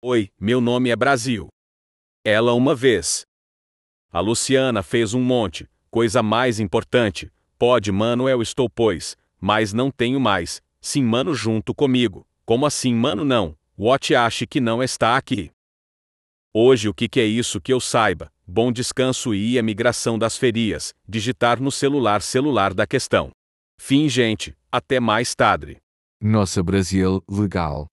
Oi, meu nome é Brasil. Ela uma vez. A Luciana fez um monte, coisa mais importante. Pode, mano, eu estou pois, mas não tenho mais. Sim, mano, junto comigo. Como assim, mano, não? What acha que não está aqui? Hoje o que, que é isso que eu saiba? Bom descanso e a migração das ferias, digitar no celular celular da questão. Fim, gente, até mais tarde. Nossa Brasil, legal.